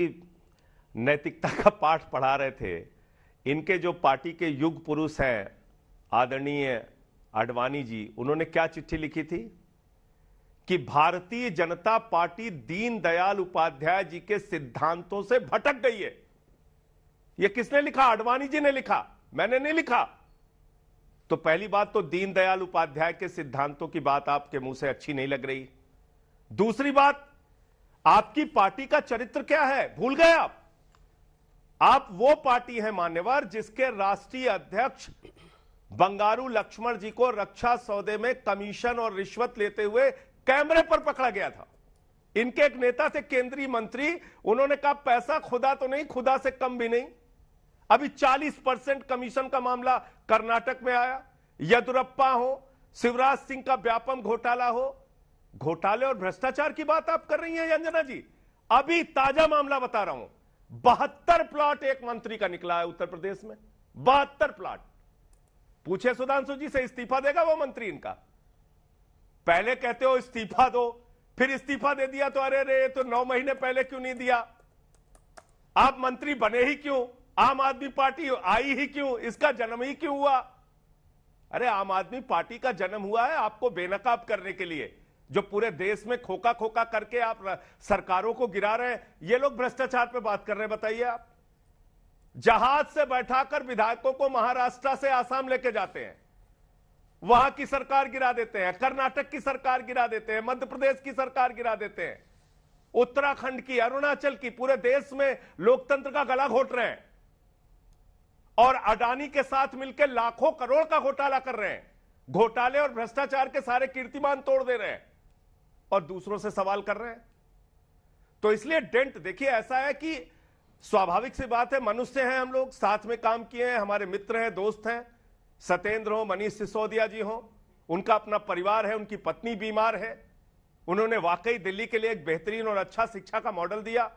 नैतिकता का पाठ पढ़ा रहे थे इनके जो पार्टी के युग पुरुष हैं आदरणीय आडवाणी जी उन्होंने क्या चिट्ठी लिखी थी कि भारतीय जनता पार्टी दीनदयाल उपाध्याय जी के सिद्धांतों से भटक गई है यह किसने लिखा आडवाणी जी ने लिखा मैंने नहीं लिखा तो पहली बात तो दीनदयाल उपाध्याय के सिद्धांतों की बात आपके मुंह से अच्छी नहीं लग रही दूसरी बात आपकी पार्टी का चरित्र क्या है भूल गए आप आप वो पार्टी है मान्यवर जिसके राष्ट्रीय अध्यक्ष बंगारू लक्ष्मण जी को रक्षा सौदे में कमीशन और रिश्वत लेते हुए कैमरे पर पकड़ा गया था इनके एक नेता से केंद्रीय मंत्री उन्होंने कहा पैसा खुदा तो नहीं खुदा से कम भी नहीं अभी 40 परसेंट कमीशन का मामला कर्नाटक में आया यदुरप्पा हो शिवराज सिंह का व्यापम घोटाला हो घोटाले और भ्रष्टाचार की बात आप कर रही हैं अंजना जी अभी ताजा मामला बता रहा हूं बहत्तर प्लॉट एक मंत्री का निकला है उत्तर प्रदेश में बहत्तर प्लॉट पूछे सुधांशु जी से इस्तीफा देगा वो मंत्री इनका पहले कहते हो इस्तीफा दो फिर इस्तीफा दे दिया तो अरे रे तो नौ महीने पहले क्यों नहीं दिया आप मंत्री बने ही क्यों आम आदमी पार्टी आई ही क्यों इसका जन्म ही क्यों हुआ अरे आम आदमी पार्टी का जन्म हुआ है आपको बेनकाब करने के लिए जो पूरे देश में खोखा खोखा करके आप सरकारों को गिरा रहे हैं ये लोग भ्रष्टाचार पे बात कर रहे हैं बताइए आप जहाज से बैठाकर विधायकों को महाराष्ट्र से आसाम लेके जाते हैं वहां की सरकार गिरा देते हैं कर्नाटक की सरकार गिरा देते हैं मध्य प्रदेश की सरकार गिरा देते हैं उत्तराखंड की अरुणाचल की पूरे देश में लोकतंत्र का गला घोट रहे हैं और अडानी के साथ मिलकर लाखों करोड़ का घोटाला कर रहे हैं घोटाले और भ्रष्टाचार के सारे कीर्तिमान तोड़ दे रहे हैं और दूसरों से सवाल कर रहे हैं तो इसलिए डेंट देखिए ऐसा है कि स्वाभाविक सी बात है मनुष्य हैं हम लोग साथ में काम किए हैं हमारे मित्र हैं दोस्त हैं सत्येंद्र हो मनीष सिसोदिया जी हो उनका अपना परिवार है उनकी पत्नी बीमार है उन्होंने वाकई दिल्ली के लिए एक बेहतरीन और अच्छा शिक्षा का मॉडल दिया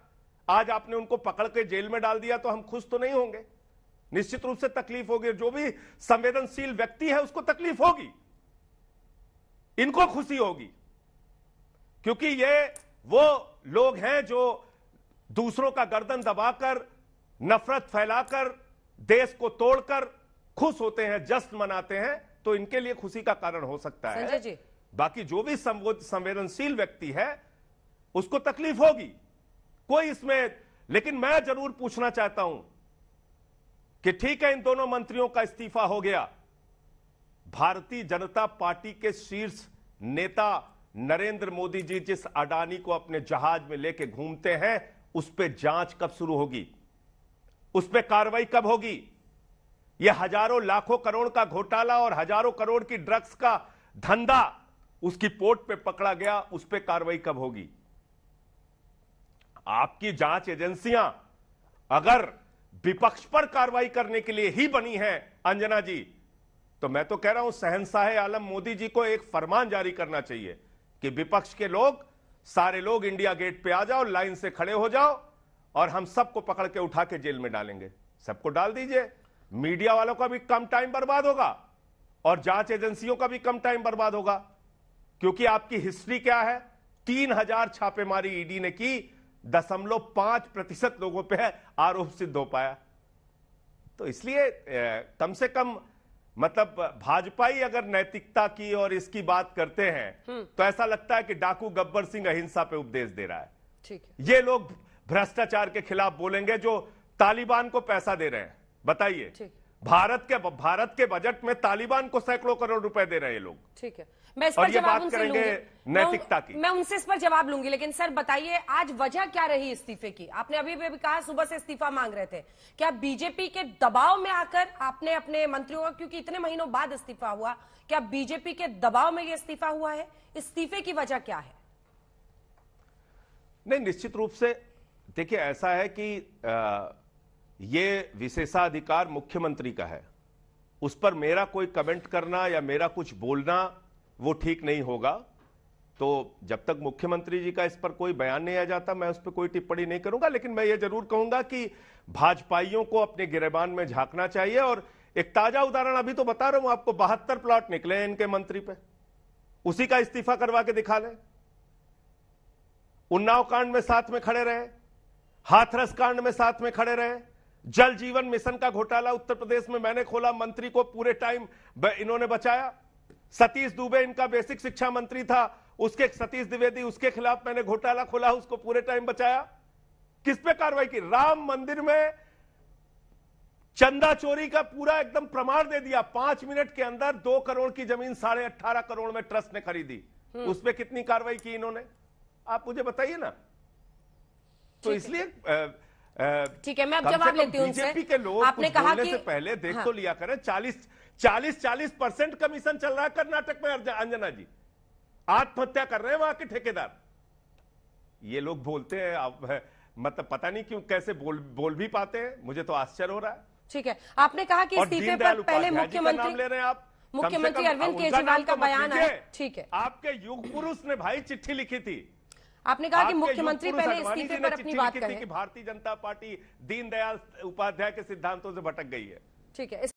आज आपने उनको पकड़ के जेल में डाल दिया तो हम खुश तो नहीं होंगे निश्चित रूप से तकलीफ होगी जो भी संवेदनशील व्यक्ति है उसको तकलीफ होगी इनको खुशी होगी क्योंकि ये वो लोग हैं जो दूसरों का गर्दन दबाकर नफरत फैलाकर देश को तोड़कर खुश होते हैं जश्न मनाते हैं तो इनके लिए खुशी का कारण हो सकता है जी। बाकी जो भी संवेदनशील व्यक्ति है उसको तकलीफ होगी कोई इसमें लेकिन मैं जरूर पूछना चाहता हूं कि ठीक है इन दोनों मंत्रियों का इस्तीफा हो गया भारतीय जनता पार्टी के शीर्ष नेता नरेंद्र मोदी जी जिस अडानी को अपने जहाज में लेके घूमते हैं उस पर जांच कब शुरू होगी उस पर कार्रवाई कब होगी यह हजारों लाखों करोड़ का घोटाला और हजारों करोड़ की ड्रग्स का धंधा उसकी पोर्ट पे पकड़ा गया उस पर कार्रवाई कब होगी आपकी जांच एजेंसियां अगर विपक्ष पर कार्रवाई करने के लिए ही बनी है अंजना जी तो मैं तो कह रहा हूं सहनशाह आलम मोदी जी को एक फरमान जारी करना चाहिए कि विपक्ष के लोग सारे लोग इंडिया गेट पे आ जाओ लाइन से खड़े हो जाओ और हम सबको पकड़ के उठा के जेल में डालेंगे सबको डाल दीजिए मीडिया वालों का भी कम टाइम बर्बाद होगा और जांच एजेंसियों का भी कम टाइम बर्बाद होगा क्योंकि आपकी हिस्ट्री क्या है तीन हजार छापेमारी ईडी ने की दशमलव पांच प्रतिशत लोगों पे आरोप सिद्ध हो पाया तो इसलिए कम से कम मतलब भाजपा ही अगर नैतिकता की और इसकी बात करते हैं हम्म। तो ऐसा लगता है कि डाकू गब्बर सिंह अहिंसा पे उपदेश दे रहा है ठीक है ये लोग भ्रष्टाचार के खिलाफ बोलेंगे जो तालिबान को पैसा दे रहे हैं बताइए भारत के भारत के बजट में तालिबान को सैकड़ों करोड़ रुपए दे रहे हैं ये लोग ठीक है मैं इस पर जवाब उनसे लूंगी नैतिकता की मैं उनसे इस पर जवाब लूंगी लेकिन सर बताइए आज वजह क्या रही इस्तीफे की आपने अभी भी कहा सुबह से इस्तीफा मांग रहे थे क्या बीजेपी के दबाव में आकर आपने अपने मंत्रियों का क्योंकि इतने महीनों बाद इस्तीफा हुआ क्या बीजेपी के दबाव में यह इस्तीफा हुआ है इस्तीफे की वजह क्या है नहीं निश्चित रूप से देखिए ऐसा है कि यह विशेषाधिकार मुख्यमंत्री का है उस पर मेरा कोई कमेंट करना या मेरा कुछ बोलना वो ठीक नहीं होगा तो जब तक मुख्यमंत्री जी का इस पर कोई बयान नहीं आ जाता मैं उस पर कोई टिप्पणी नहीं करूंगा लेकिन मैं ये जरूर कहूंगा कि भाजपाइयों को अपने गिरेबान में झांकना चाहिए और एक ताजा उदाहरण अभी तो बता रहा हूं आपको बहत्तर प्लॉट निकले हैं इनके मंत्री पे उसी का इस्तीफा करवा के दिखा लें उन्नाव कांड में साथ में खड़े रहे हाथरस कांड में साथ में खड़े रहे जल जीवन मिशन का घोटाला उत्तर प्रदेश में मैंने खोला मंत्री को पूरे टाइम इन्होंने बचाया सतीश दुबे इनका बेसिक शिक्षा मंत्री था उसके सतीश द्विवेदी उसके खिलाफ मैंने घोटाला खोला उसको पूरे टाइम बचाया किस पे कार्रवाई की राम मंदिर में चंदा चोरी का पूरा एकदम प्रमाण दे दिया पांच मिनट के अंदर दो करोड़ की जमीन साढ़े अट्ठारह करोड़ में ट्रस्ट ने खरीदी हम्म। उसमें कितनी कार्रवाई की इन्होंने आप मुझे बताइए ना तो इसलिए ठीक है मैं अब जवाब लेती हूँ बीजेपी के लोग आपने कहा कि... से पहले देख हाँ। तो लिया करें चालीस चालीस चालीस परसेंट कमीशन चल रहा है कर्नाटक में अंजना जी आत्महत्या कर रहे हैं वहां के ठेकेदार ये लोग बोलते हैं अब मतलब पता नहीं क्यों कैसे बोल बोल भी पाते हैं मुझे तो आश्चर्य हो रहा है ठीक है आपने कहा कि इस्तीफे पर पहले मुख्यमंत्री ले रहे हैं आप मुख्यमंत्री अरविंद केजरीवाल का तो बयान है ठीक है आपके युग पुरुष ने भाई चिट्ठी लिखी थी आपने कहा कि मुख्यमंत्री पहले इस्तीफे पर अपनी बात कि भारतीय जनता पार्टी दीनदयाल उपाध्याय के सिद्धांतों से भटक गई है ठीक है